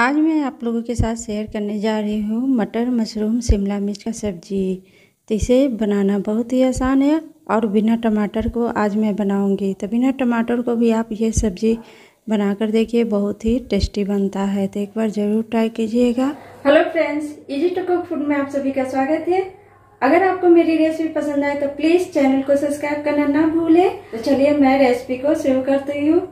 आज मैं आप लोगों के साथ शेयर करने जा रही हूँ मटर मशरूम शिमला मिर्च का सब्जी तो इसे बनाना बहुत ही आसान है और बिना टमाटर को आज मैं बनाऊँगी तो बिना टमाटर को भी आप ये सब्ज़ी बना कर देखिए बहुत ही टेस्टी बनता है तो एक बार ज़रूर ट्राई कीजिएगा hello friends easy to cook food में आप सभी का स्वागत है अगर आपको मेरी रेसिपी पसंद आए तो प्लीज़ चैनल को सब्सक्राइब करना ना भूलें तो चलिए मैं रेसिपी को शुरू करती हूँ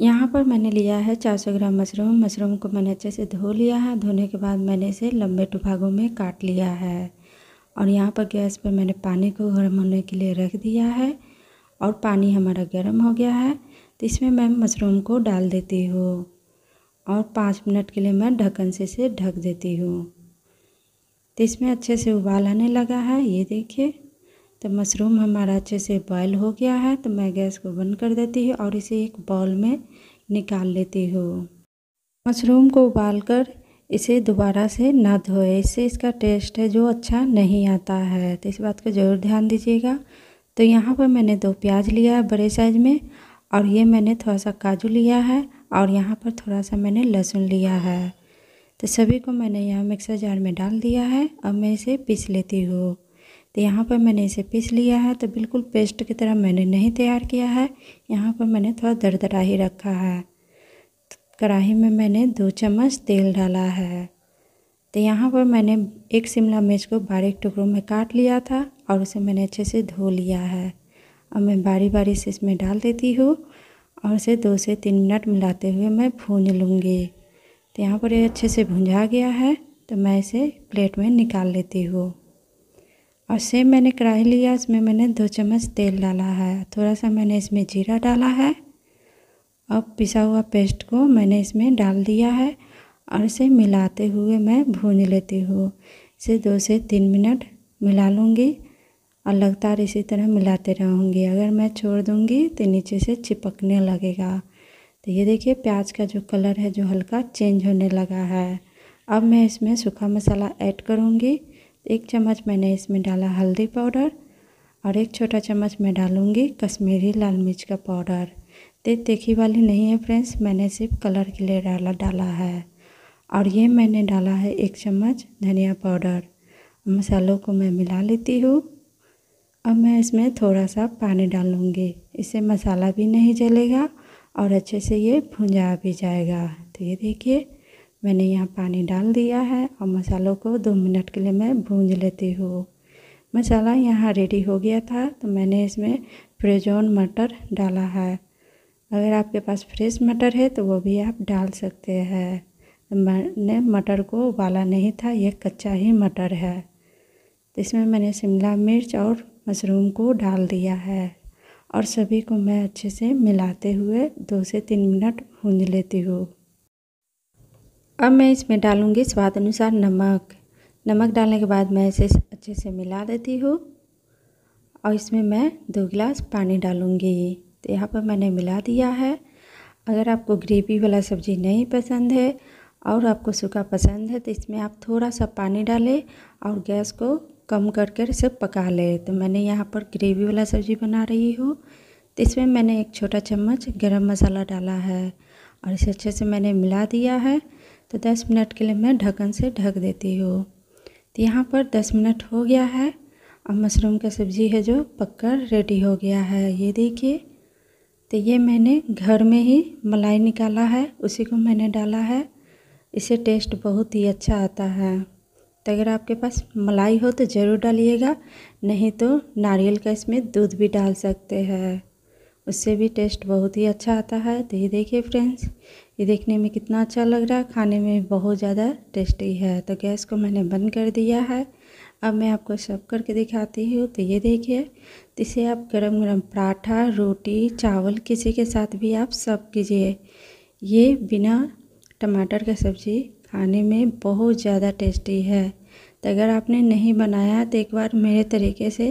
यहाँ पर मैंने लिया है 400 ग्राम मशरूम मशरूम को मैंने अच्छे से धो लिया है धोने के बाद मैंने इसे लंबे टुभागों में काट लिया है और यहाँ पर गैस पर मैंने पानी को गर्म होने के लिए रख दिया है और पानी हमारा गर्म हो गया है तो इसमें मैं मशरूम को डाल देती हूँ और पाँच मिनट के लिए मैं ढक्कन से इसे ढक देती हूँ तो इसमें अच्छे से उबाल आने लगा है ये देखिए तो मशरूम हमारा अच्छे से बॉयल हो गया है तो मैं गैस को बंद कर देती हूँ और इसे एक बाउल में निकाल लेती हूँ मशरूम को उबाल कर इसे दोबारा से ना धोए इससे इसका टेस्ट है जो अच्छा नहीं आता है तो इस बात का ज़रूर ध्यान दीजिएगा तो यहाँ पर मैंने दो प्याज लिया है बड़े साइज़ में और ये मैंने थोड़ा सा काजू लिया है और यहाँ पर थोड़ा सा मैंने लहसुन लिया है तो सभी को मैंने यहाँ मिक्सर जार में डाल दिया है अब मैं इसे पीस लेती हूँ तो यहाँ पर मैंने इसे पीस लिया है तो बिल्कुल पेस्ट की तरह मैंने नहीं तैयार किया है यहाँ पर मैंने थोड़ा दरदरा ही रखा है तो कढ़ाही में मैंने दो चम्मच तेल डाला है तो यहाँ पर मैंने एक शिमला मिर्च को बारीक टुकड़ों में काट लिया था और उसे मैंने अच्छे से धो लिया है अब मैं बारी बारी से इसमें डाल देती हूँ और उसे दो से तीन मिनट मिलाते हुए मैं भून लूँगी तो यहाँ पर ये अच्छे से भुंझा गया है तो मैं इसे प्लेट में निकाल लेती हूँ और सेम मैंने कढ़ाई लिया इसमें मैंने दो चम्मच तेल डाला है थोड़ा सा मैंने इसमें जीरा डाला है और पिसा हुआ पेस्ट को मैंने इसमें डाल दिया है और इसे मिलाते हुए मैं भून लेती हूँ इसे दो से तीन मिनट मिला लूँगी और लगातार इसी तरह मिलाते रहूँगी अगर मैं छोड़ दूँगी तो नीचे से चिपकने लगेगा तो ये देखिए प्याज का जो कलर है जो हल्का चेंज होने लगा है अब मैं इसमें सूखा मसाला ऐड करूँगी एक चम्मच मैंने इसमें डाला हल्दी पाउडर और एक छोटा चम्मच मैं डालूँगी कश्मीरी लाल मिर्च का पाउडर तेज देखी वाली नहीं है फ्रेंड्स मैंने सिर्फ कलर के लिए डाला डाला है और ये मैंने डाला है एक चम्मच धनिया पाउडर मसालों को मैं मिला लेती हूँ अब मैं इसमें थोड़ा सा पानी डालूँगी इससे मसाला भी नहीं जलेगा और अच्छे से ये भुंजा भी जाएगा तो ये देखिए मैंने यहाँ पानी डाल दिया है और मसालों को दो मिनट के लिए मैं भूंज लेती हूँ मसाला यहाँ रेडी हो गया था तो मैंने इसमें फ्रेजोन मटर डाला है अगर आपके पास फ्रेश मटर है तो वो भी आप डाल सकते हैं तो मैंने मटर को उबाला नहीं था ये कच्चा ही मटर है तो इसमें मैंने शिमला मिर्च और मशरूम को डाल दिया है और सभी को मैं अच्छे से मिलाते हुए दो से तीन मिनट भूंज लेती हूँ अब मैं इसमें डालूँगी स्वाद अनुसार नमक नमक डालने के बाद मैं इसे अच्छे से मिला देती हूँ और इसमें मैं दो गिलास पानी डालूँगी तो यहाँ पर मैंने मिला दिया है अगर आपको ग्रेवी वाला सब्ज़ी नहीं पसंद है और आपको सूखा पसंद है तो इसमें आप थोड़ा सा पानी डालें और गैस को कम कर कर इसे पका लें तो मैंने यहाँ पर ग्रेवी वाला सब्ज़ी बना रही हूँ तो इसमें मैंने एक छोटा चम्मच गरम मसाला डाला है और इसे अच्छे से मैंने मिला दिया है तो 10 मिनट के लिए मैं ढक्कन से ढक देती हूँ तो यहाँ पर 10 मिनट हो गया है अब मशरूम का सब्ज़ी है जो पककर रेडी हो गया है ये देखिए तो ये मैंने घर में ही मलाई निकाला है उसी को मैंने डाला है इसे टेस्ट बहुत ही अच्छा आता है तो अगर आपके पास मलाई हो तो ज़रूर डालिएगा नहीं तो नारियल का इसमें दूध भी डाल सकते हैं उससे भी टेस्ट बहुत ही अच्छा आता है तो ये देखिए फ्रेंड्स ये देखने में कितना अच्छा लग रहा है खाने में बहुत ज़्यादा टेस्टी है तो गैस को मैंने बंद कर दिया है अब मैं आपको सब करके दिखाती हूँ तो ये देखिए इसे आप गरम गरम पराठा रोटी चावल किसी के साथ भी आप सब कीजिए ये बिना टमाटर का सब्ज़ी खाने में बहुत ज़्यादा टेस्टी है तो अगर आपने नहीं बनाया तो एक बार मेरे तरीके से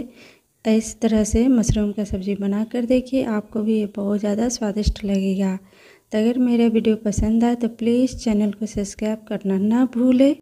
इस तरह से मशरूम का सब्ज़ी बना कर देखिए आपको भी ये बहुत ज़्यादा स्वादिष्ट लगेगा तो अगर मेरा वीडियो पसंद आए तो प्लीज़ चैनल को सब्सक्राइब करना ना भूलें